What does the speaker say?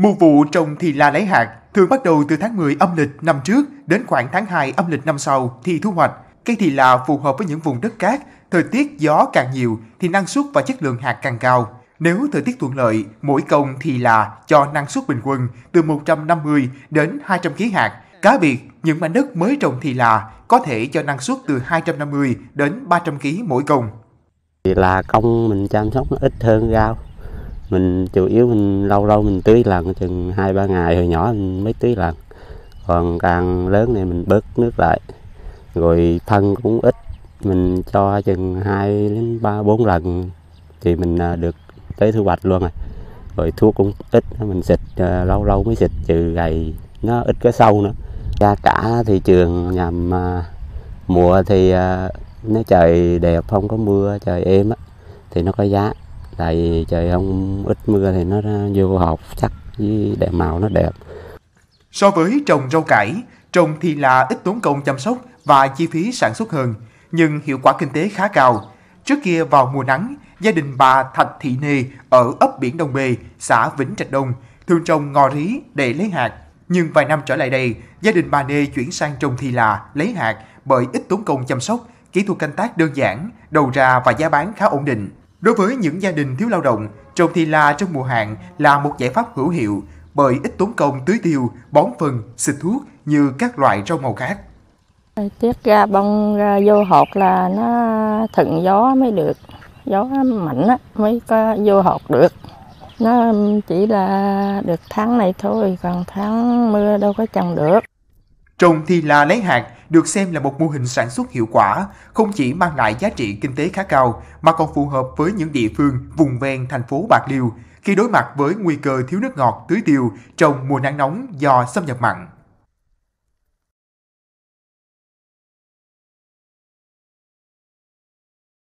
Mùa vụ trồng thì là lấy hạt, thường bắt đầu từ tháng 10 âm lịch năm trước đến khoảng tháng 2 âm lịch năm sau thì thu hoạch. Cây thì là phù hợp với những vùng đất cát, thời tiết gió càng nhiều thì năng suất và chất lượng hạt càng cao. Nếu thời tiết thuận lợi, mỗi công thì là cho năng suất bình quân từ 150 đến 200 kg hạt. Cá biệt, những mảnh đất mới trồng thì là có thể cho năng suất từ 250 đến 300 kg mỗi công. Thì là công mình chăm sóc nó ít hơn rau, mình chủ yếu mình lâu lâu mình tưới lần chừng hai ba ngày hồi nhỏ mình mới tưới lần còn càng lớn này mình bớt nước lại rồi phân cũng ít mình cho chừng hai đến ba bốn lần thì mình à, được tới thu hoạch luôn rồi rồi thuốc cũng ít mình xịt à, lâu lâu mới xịt trừ gầy nó ít cái sâu nữa ra cả thị trường nhằm à, mùa thì nó trời đẹp không có mưa trời êm thì nó có giá tại trời không ít mưa thì nó vô hợp chắc với đẹp màu nó đẹp so với trồng rau cải trồng thì là ít tốn công chăm sóc và chi phí sản xuất hơn nhưng hiệu quả kinh tế khá cao trước kia vào mùa nắng gia đình bà Thạch Thị Nê ở ấp Biển Đông Bề xã Vĩnh Trạch Đông, thường trồng ngò rí để lấy hạt. Nhưng vài năm trở lại đây, gia đình bà Nê chuyển sang trồng thì là lấy hạt bởi ít tốn công chăm sóc, kỹ thuật canh tác đơn giản, đầu ra và giá bán khá ổn định. Đối với những gia đình thiếu lao động, trồng thì la trong mùa hạn là một giải pháp hữu hiệu bởi ít tốn công tưới tiêu, bón phân, xịt thuốc như các loại rau màu khác. Tiết ra bông ra vô hột là nó thuận gió mới được, gió mạnh á, mới có vô hột được. Nó chỉ là được tháng này thôi, còn tháng mưa đâu có trồng được. Trồng thì là lấy hạt được xem là một mô hình sản xuất hiệu quả, không chỉ mang lại giá trị kinh tế khá cao mà còn phù hợp với những địa phương vùng ven thành phố Bạc Liêu khi đối mặt với nguy cơ thiếu nước ngọt tưới tiêu trong mùa nắng nóng do xâm nhập mặn.